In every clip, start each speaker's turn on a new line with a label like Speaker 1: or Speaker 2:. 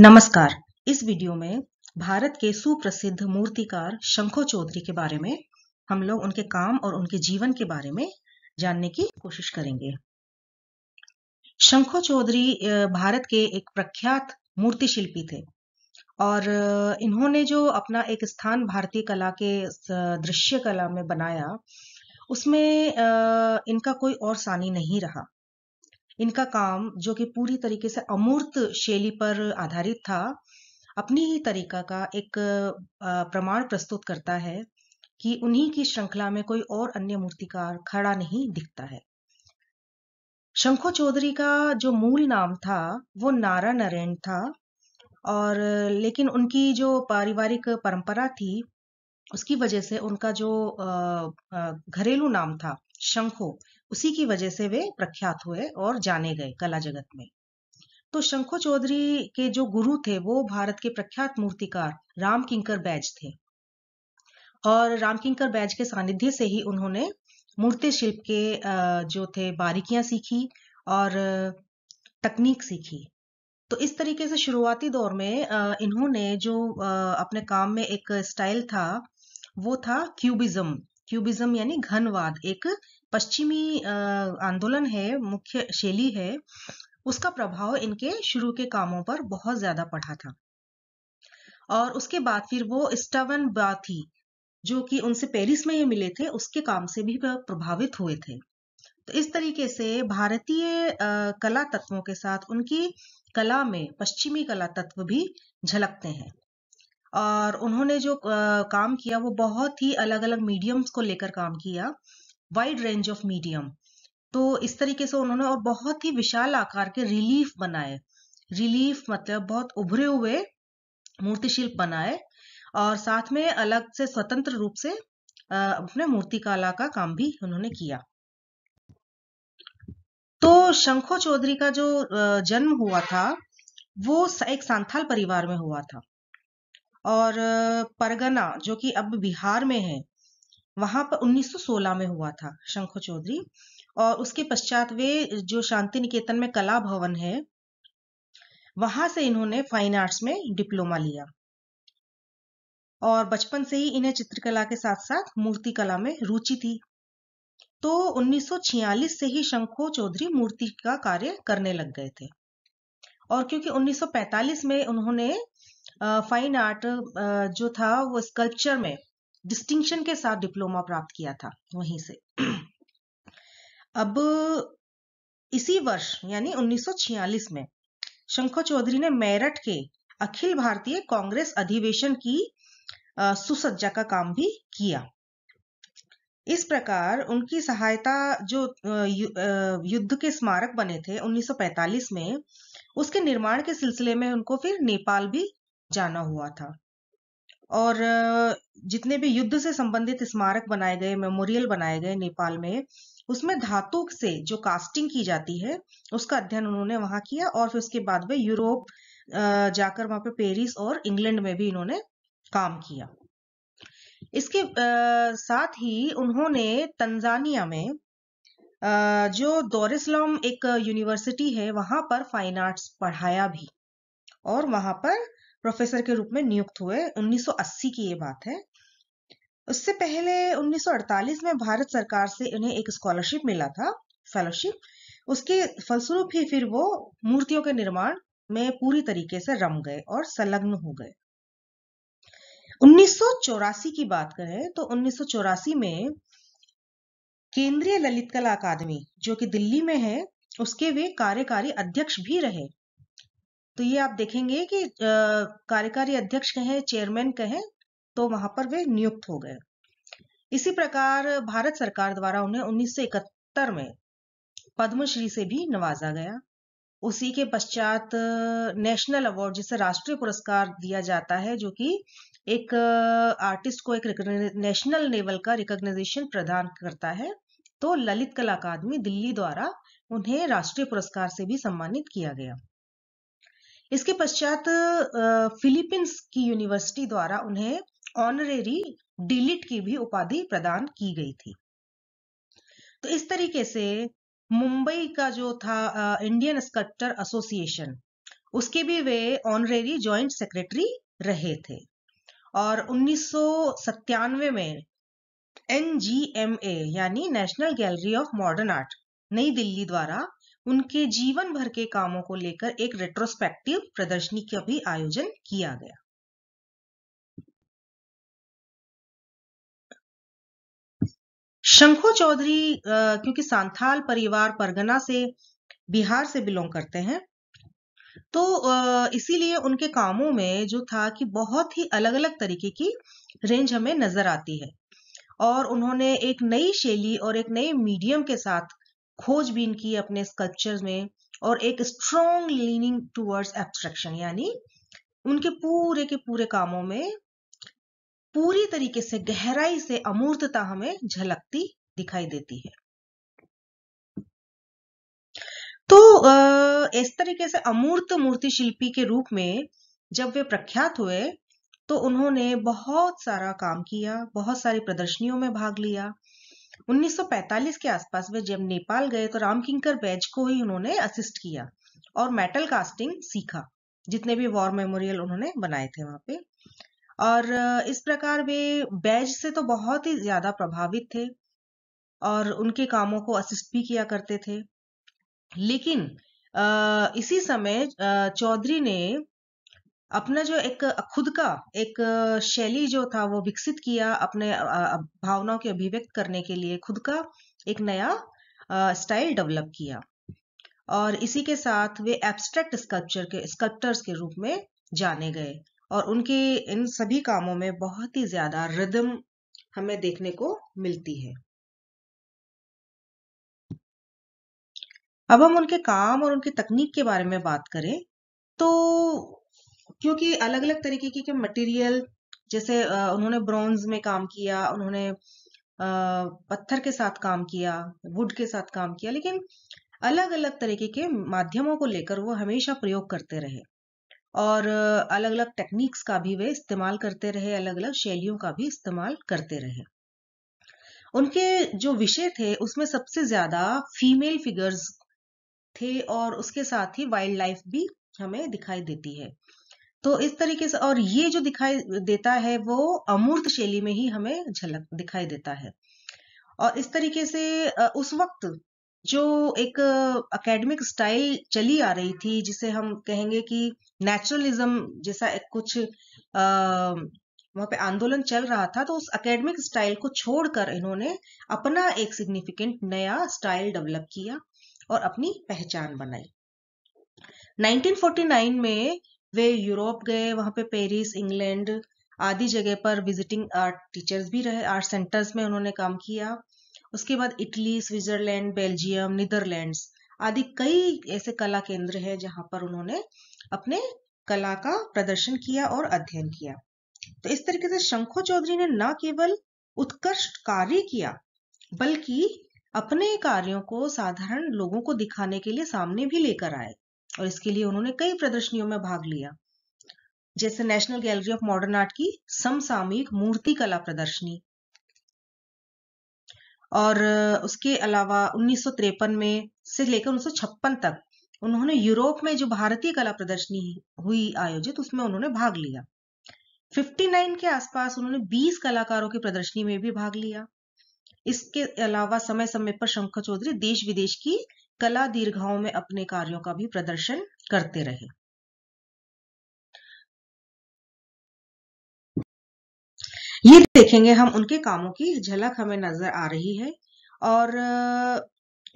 Speaker 1: नमस्कार इस वीडियो में भारत के सुप्रसिद्ध मूर्तिकार शंखो चौधरी के बारे में हम लोग उनके काम और उनके जीवन के बारे में जानने की कोशिश करेंगे शंखो चौधरी भारत के एक प्रख्यात मूर्ति शिल्पी थे और इन्होंने जो अपना एक स्थान भारतीय कला के दृश्य कला में बनाया उसमें इनका कोई और सानी नहीं रहा इनका काम जो कि पूरी तरीके से अमूर्त शैली पर आधारित था अपनी ही तरीका का एक प्रमाण प्रस्तुत करता है कि उन्हीं की श्रृंखला में कोई और अन्य मूर्तिकार खड़ा नहीं दिखता है शंखो चौधरी का जो मूल नाम था वो नारा नरेन था और लेकिन उनकी जो पारिवारिक परंपरा थी उसकी वजह से उनका जो घरेलू नाम था शंखो उसी की वजह से वे प्रख्यात हुए और जाने गए कला जगत में तो शंखो चौधरी के जो गुरु थे वो भारत के प्रख्यात मूर्तिकार राम किंकर बैज थे और राम किंकर बैज के सानिध्य से ही उन्होंने मूर्ति शिल्प के जो थे बारीकियां सीखी और तकनीक सीखी तो इस तरीके से शुरुआती दौर में इन्होंने जो अपने काम में एक स्टाइल था वो था क्यूबिज्म क्यूबिज्म यानी घनवाद एक पश्चिमी आंदोलन है मुख्य शैली है उसका प्रभाव इनके शुरू के कामों पर बहुत ज्यादा पड़ा था और उसके बाद फिर वो स्टवन बाथी जो कि उनसे पेरिस में ये मिले थे उसके काम से भी प्रभावित हुए थे तो इस तरीके से भारतीय कला तत्वों के साथ उनकी कला में पश्चिमी कला तत्व भी झलकते हैं और उन्होंने जो काम किया वो बहुत ही अलग अलग मीडियम्स को लेकर काम किया वाइड रेंज ऑफ मीडियम तो इस तरीके से उन्होंने और बहुत ही विशाल आकार के रिलीफ बनाए रिलीफ मतलब बहुत उभरे हुए मूर्तिशिल्प बनाए और साथ में अलग से स्वतंत्र रूप से अपने मूर्तिकला का काम भी उन्होंने किया तो शंखो चौधरी का जो जन्म हुआ था वो एक सांथाल परिवार में हुआ था और परगना जो कि अब बिहार में है वहां पर 1916 में हुआ था शंखो चौधरी और उसके पश्चात वे जो शांति निकेतन में कला भवन है वहां से इन्होंने फाइन आर्ट्स में डिप्लोमा लिया और बचपन से ही इन्हें चित्रकला के साथ साथ मूर्ति कला में रुचि थी तो 1946 से ही शंखो चौधरी मूर्ति का कार्य करने लग गए थे और क्योंकि 1945 में उन्होंने फाइन आर्ट जो था वो स्कल्पचर में डिस्टिंक्शन के साथ डिप्लोमा प्राप्त किया था वहीं से अब इसी वर्ष यानी 1946 में शंखो चौधरी ने मेरठ के अखिल भारतीय कांग्रेस अधिवेशन की सुसज्जा का काम भी किया इस प्रकार उनकी सहायता जो युद्ध के स्मारक बने थे 1945 में उसके निर्माण के सिलसिले में उनको फिर नेपाल भी जाना हुआ था और जितने भी युद्ध से संबंधित स्मारक बनाए गए मेमोरियल बनाए गए नेपाल में उसमें धातु से जो कास्टिंग की जाती है उसका अध्ययन उन्होंने वहां किया और फिर उसके बाद वे यूरोप जाकर वहां पे पेरिस और इंग्लैंड में भी इन्होंने काम किया इसके साथ ही उन्होंने तंजानिया में जो दौरेस्लॉम एक यूनिवर्सिटी है वहां पर फाइन आर्ट्स पढ़ाया भी और वहां पर प्रोफेसर के रूप में नियुक्त हुए 1980 की ये बात है उससे पहले 1948 में भारत सरकार से इन्हें एक स्कॉलरशिप मिला था फेलोशिप उसके फलस्वरूप ही फिर वो मूर्तियों के निर्माण में पूरी तरीके से रम गए और संलग्न हो गए उन्नीस की बात करें तो उन्नीस में केंद्रीय ललित कला अकादमी जो कि दिल्ली में है उसके वे कार्यकारी अध्यक्ष भी रहे तो ये आप देखेंगे कि कार्यकारी अध्यक्ष कहें चेयरमैन कहें तो वहां पर वे नियुक्त हो गए इसी प्रकार भारत सरकार द्वारा उन्हें उन्नीस में पद्मश्री से भी नवाजा गया उसी के पश्चात नेशनल अवार्ड जिसे राष्ट्रीय पुरस्कार दिया जाता है जो कि एक आर्टिस्ट को एक नेशनल लेवल का रिकॉग्नाइजेशन प्रदान करता है तो ललित कला अकादमी दिल्ली द्वारा उन्हें राष्ट्रीय पुरस्कार से भी सम्मानित किया गया इसके पश्चात फिलीपींस की यूनिवर्सिटी द्वारा उन्हें ऑनरेरी डिलीट की भी उपाधि प्रदान की गई थी तो इस तरीके से मुंबई का जो था इंडियन स्कल्प्टर एसोसिएशन उसके भी वे ऑनरेरी जॉइंट सेक्रेटरी रहे थे और उन्नीस में एन यानी National Gallery of Modern Art New Delhi द्वारा उनके जीवन भर के कामों को लेकर एक रेट्रोस्पेक्टिव प्रदर्शनी का भी आयोजन किया गया शंखो चौधरी क्योंकि सांथाल परिवार परगना से बिहार से बिलोंग करते हैं तो इसीलिए उनके कामों में जो था कि बहुत ही अलग अलग तरीके की रेंज हमें नजर आती है और उन्होंने एक नई शैली और एक नए मीडियम के साथ खोजबीन की अपने स्कल्पचर्स में और एक स्ट्रॉन्ग लीनिंग टूवर्ड्स एब्स्ट्रैक्शन यानी उनके पूरे के पूरे कामों में पूरी तरीके से गहराई से अमूर्तता हमें झलकती दिखाई देती है तो इस तरीके से अमूर्त मूर्ति शिल्पी के रूप में जब वे प्रख्यात हुए तो उन्होंने बहुत सारा काम किया बहुत सारी प्रदर्शनियों में भाग लिया 1945 के आसपास वे जब नेपाल गए तो रामकिंकर बैज को ही उन्होंने असिस्ट किया और मेटल कास्टिंग सीखा जितने भी वॉर मेमोरियल उन्होंने बनाए थे वहां पे और इस प्रकार वे बैज से तो बहुत ही ज्यादा प्रभावित थे और उनके कामों को असिस्ट भी किया करते थे लेकिन इसी समय चौधरी ने अपना जो एक खुद का एक शैली जो था वो विकसित किया अपने भावनाओं के अभिव्यक्त करने के लिए खुद का एक नया स्टाइल डेवलप किया और इसी के साथ वे एब्स्ट्रैक्ट स्कल्पचर के स्कल्पटर्स के रूप में जाने गए और उनके इन सभी कामों में बहुत ही ज्यादा रिदम हमें देखने को मिलती है अब हम उनके काम और उनकी तकनीक के बारे में बात करें तो क्योंकि अलग अलग तरीके के मटेरियल जैसे उन्होंने ब्रॉन्ज में काम किया उन्होंने पत्थर के साथ काम किया वुड के साथ काम किया लेकिन अलग अलग तरीके के माध्यमों को लेकर वो हमेशा प्रयोग करते रहे और अलग अलग टेक्निक्स का भी वे इस्तेमाल करते रहे अलग अलग शैलियों का भी इस्तेमाल करते रहे उनके जो विषय थे उसमें सबसे ज्यादा फीमेल फिगर्स थे और उसके साथ ही वाइल्ड लाइफ भी हमें दिखाई देती है तो इस तरीके से और ये जो दिखाई देता है वो अमूर्त शैली में ही हमें झलक दिखाई देता है और इस तरीके से उस वक्त जो एक एकेडमिक स्टाइल चली आ रही थी जिसे हम कहेंगे कि नेचुरलिज्म जैसा एक कुछ अः वहां पे आंदोलन चल रहा था तो उस एकेडमिक स्टाइल को छोड़कर इन्होंने अपना एक सिग्निफिकेंट नया स्टाइल डेवलप किया और अपनी पहचान बनाई 1949 में वे यूरोप गए वहाँ पे पेरिस इंग्लैंड आदि जगह पर विजिटिंग आर्ट टीचर्स भी रहे आर्ट सेंटर्स में उन्होंने काम किया उसके बाद इटली स्विट्जरलैंड बेल्जियम नीदरलैंड्स आदि कई ऐसे कला केंद्र हैं जहाँ पर उन्होंने अपने कला का प्रदर्शन किया और अध्ययन किया तो इस तरीके से शंखो चौधरी ने न केवल उत्कृष्ट कार्य किया बल्कि अपने कार्यों को साधारण लोगों को दिखाने के लिए सामने भी लेकर आए और इसके लिए उन्होंने कई प्रदर्शनियों में भाग लिया जैसे National Gallery of Modern Art की समसामयिक मूर्ति कला प्रदर्शनी और उसके अलावा उन्नीस में से लेकर उन्नीस तक उन्होंने यूरोप में जो भारतीय कला प्रदर्शनी हुई आयोजित उसमें उन्होंने भाग लिया 59 के आसपास उन्होंने 20 कलाकारों की प्रदर्शनी में भी भाग लिया इसके अलावा समय समय पर शंकर चौधरी देश विदेश की कला दीर्घाओं में अपने कार्यों का भी प्रदर्शन करते रहे ये देखेंगे हम उनके कामों की झलक हमें नजर आ रही है और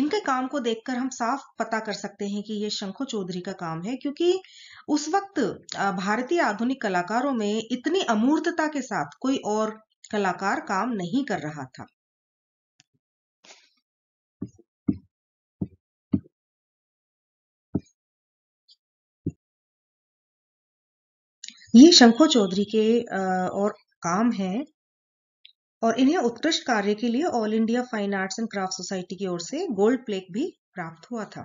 Speaker 1: इनके काम को देखकर हम साफ पता कर सकते हैं कि ये शंखु चौधरी का काम है क्योंकि उस वक्त भारतीय आधुनिक कलाकारों में इतनी अमूर्तता के साथ कोई और कलाकार काम नहीं कर रहा था ये शंखो चौधरी के और काम हैं और इन्हें उत्कृष्ट कार्य के लिए All India Fine Arts and Craft Society की ओर से गोल्ड प्लेक भी प्राप्त हुआ था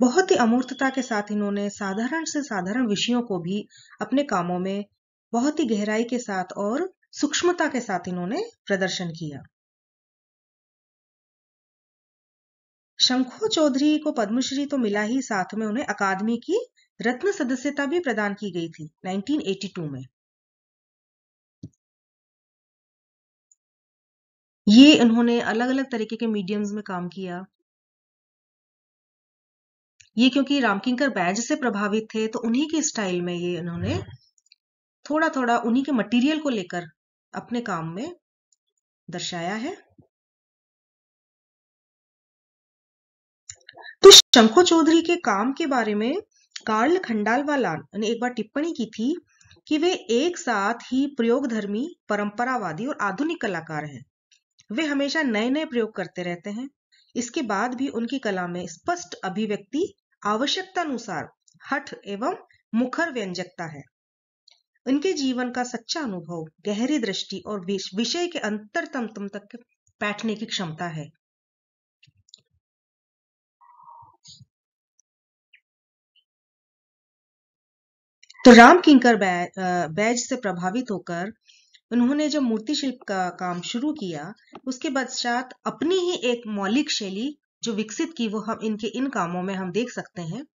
Speaker 1: बहुत ही अमूर्तता के साथ इन्होंने साधारण से साधारण विषयों को भी अपने कामों में बहुत ही गहराई के साथ और सूक्ष्मता के साथ इन्होंने प्रदर्शन किया शंखु चौधरी को पद्मश्री तो मिला ही साथ में उन्हें अकादमी की रत्न सदस्यता भी प्रदान की गई थी 1982 में ये इन्होंने अलग अलग तरीके के मीडियम्स में काम किया ये क्योंकि रामकिंकर बैज से प्रभावित थे तो उन्हीं के स्टाइल में ये इन्होंने थोड़ा थोड़ा उन्हीं के मटेरियल को लेकर अपने काम में दर्शाया है तो शंखो चौधरी के काम के बारे में कार्ल खंडालवाला ने एक बार टिप्पणी की थी कि वे एक साथ ही प्रयोगधर्मी परंपरावादी और आधुनिक कलाकार हैं वे हमेशा नए नए प्रयोग करते रहते हैं इसके बाद भी उनकी कला में स्पष्ट अभिव्यक्ति आवश्यकता अनुसार हठ एवं मुखर व्यंजकता है इनके जीवन का सच्चा अनुभव गहरी दृष्टि और विषय के अंतरतम तक बैठने की क्षमता है तो राम किंकर बैज से प्रभावित होकर उन्होंने जब मूर्ति शिल्प का काम शुरू किया उसके पश्चात अपनी ही एक मौलिक शैली जो विकसित की वो हम इनके इन कामों में हम देख सकते हैं